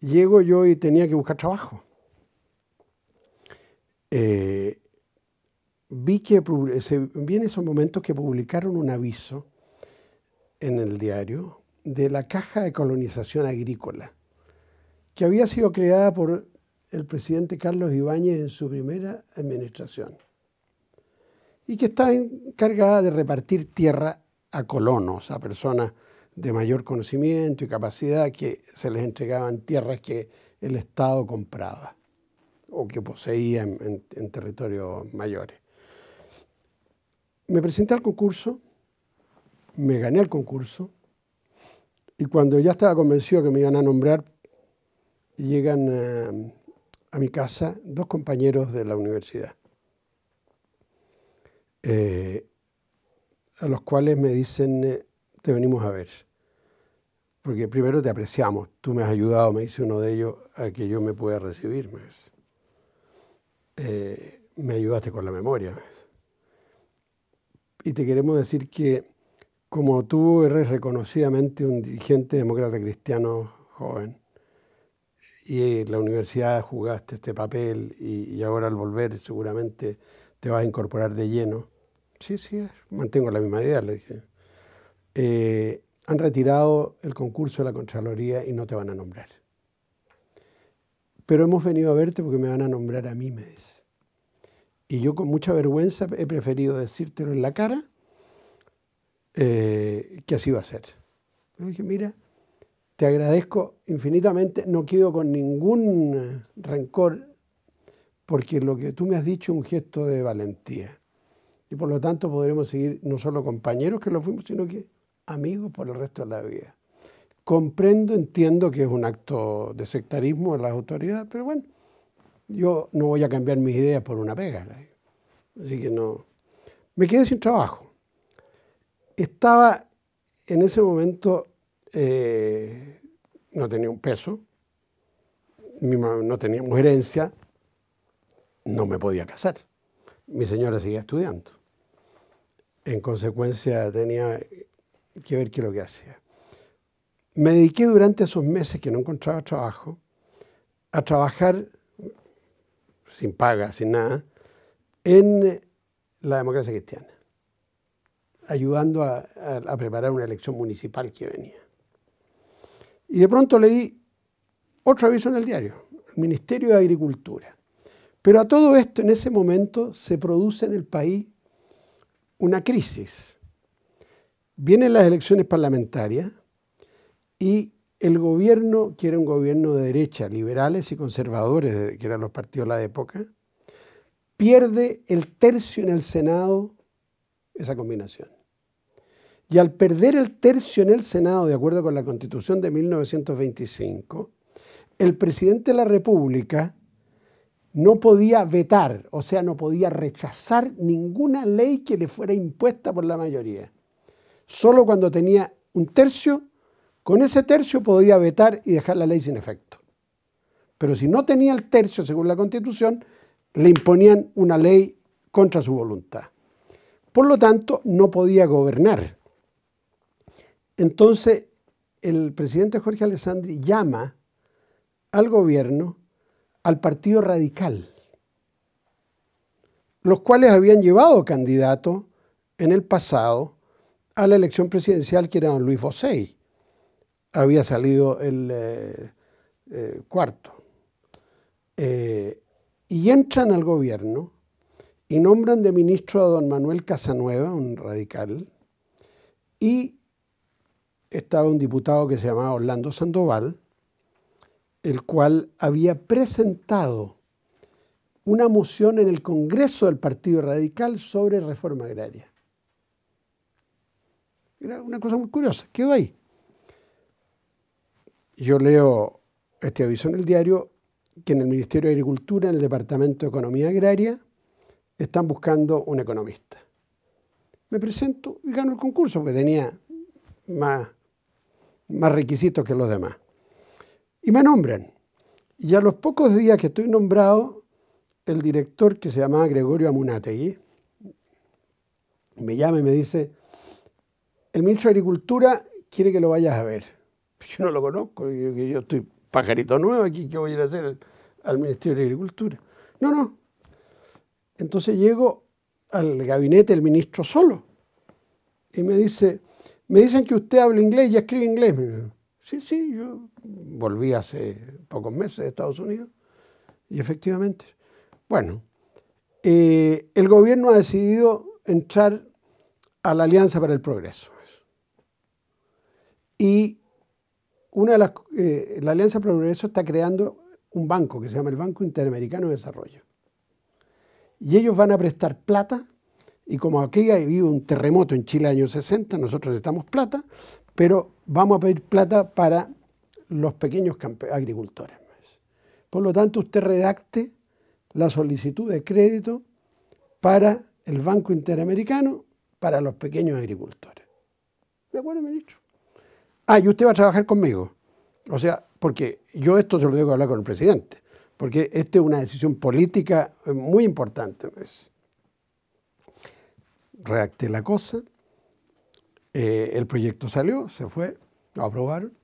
llego yo y tenía que buscar trabajo. Eh, vi que en esos momentos que publicaron un aviso en el diario de la Caja de Colonización Agrícola, que había sido creada por el presidente Carlos Ibáñez en su primera administración y que está encargada de repartir tierra a colonos, a personas de mayor conocimiento y capacidad que se les entregaban tierras que el Estado compraba o que poseía en, territorios mayores. Me presenté al concurso, me gané el concurso y cuando ya estaba convencido que me iban a nombrar, llegan eh, a, mi casa dos compañeros de la universidad. Eh, a los cuales me dicen, eh, te venimos a ver porque primero te apreciamos, tú me has ayudado, me dice uno de ellos, a que yo me pueda recibir. Me, eh, me ayudaste con la memoria. Y te queremos decir que como tú eres reconocidamente un dirigente demócrata cristiano joven, y en la universidad jugaste este papel y, ahora al volver seguramente te vas a incorporar de lleno. Sí, sí, mantengo la misma idea, le dije. Eh, han retirado el concurso de la Contraloría y no te van a nombrar. Pero hemos venido a verte porque me van a nombrar a mí, me Y yo con mucha vergüenza he preferido decírtelo en la cara eh, que así va a ser. Le dije, mira, te agradezco infinitamente, no quedo con ningún eh, rencor porque lo que tú me has dicho es un gesto de valentía. Y por lo tanto podremos seguir no solo compañeros que lo fuimos, sino que amigos por el resto de la vida. Comprendo, entiendo que es un acto de sectarismo de las autoridades, pero bueno, yo no voy a cambiar mis ideas por una pega. Así que no. Me quedé sin trabajo. Estaba en ese momento, eh, no tenía un peso, no teníamos herencia, no me podía casar. Mi señora seguía estudiando. En consecuencia tenía que ver qué es lo que hacía. Me dediqué durante esos meses que no encontraba trabajo a trabajar sin paga, sin nada, en eh, la democracia cristiana, ayudando a, preparar una elección municipal que venía. Y de pronto leí otro aviso en el diario, el Ministerio de Agricultura. Pero a todo esto, en ese momento, se produce en el país una crisis Vienen las elecciones parlamentarias y el gobierno, que era un gobierno de derecha, liberales y conservadores, que eran los partidos de la época, pierde el tercio en el Senado, esa combinación. Y al perder el tercio en el Senado, de acuerdo con la Constitución de 1925, el presidente de la República no podía vetar, o sea, no podía rechazar ninguna ley que le fuera impuesta por la mayoría solo cuando tenía un tercio, con ese tercio podía vetar y dejar la ley sin efecto. Pero si no tenía el tercio, según la Constitución, le imponían una ley contra su voluntad. Por lo tanto, no podía gobernar. Entonces, el presidente Jorge Alessandri llama al gobierno al Partido Radical, los cuales habían llevado candidato en el pasado a la elección presidencial, que era don Luis Bosey. Había salido el eh, eh, cuarto. Eh, y entran al gobierno y nombran de ministro a don Manuel Casanueva, un radical, y estaba un diputado que se llamaba Orlando Sandoval, el cual había presentado una moción en el Congreso del Partido Radical sobre reforma agraria. Era una cosa muy curiosa, quedó ahí. Yo leo este aviso en el diario que en el Ministerio de Agricultura, en el Departamento de Economía Agraria, están buscando un economista. Me presento y gano el concurso porque tenía más, requisitos que los demás. Y me nombran. Y a los pocos días que estoy nombrado, el director que se llamaba Gregorio Amunategui me llama y me dice, el ministro de Agricultura quiere que lo vayas a ver. Yo no lo conozco, yo, yo estoy pajarito nuevo aquí, ¿qué voy a ir a hacer al Ministerio de Agricultura? No, no. Entonces llego al gabinete del ministro solo y me dice, me dicen que usted habla inglés y escribe inglés. sí, sí, yo volví hace pocos meses de Estados Unidos y efectivamente. Bueno, eh, el gobierno ha decidido entrar a la Alianza para el Progreso. Y una de las, eh, la Alianza Progreso está creando un banco que se llama el Banco Interamericano de Desarrollo. Y ellos van a prestar plata, y como aquí ha habido un terremoto en Chile en años 60, nosotros necesitamos plata, pero vamos a pedir plata para los pequeños agricultores. Por lo tanto, usted redacte la solicitud de crédito para el Banco Interamericano para los pequeños agricultores. ¿De acuerdo, ministro? ah, y usted va a trabajar conmigo. O sea, porque yo esto se lo tengo que hablar con el presidente, porque esta es una decisión política eh, muy importante. Reacté la cosa, eh, el proyecto salió, se fue, lo aprobaron,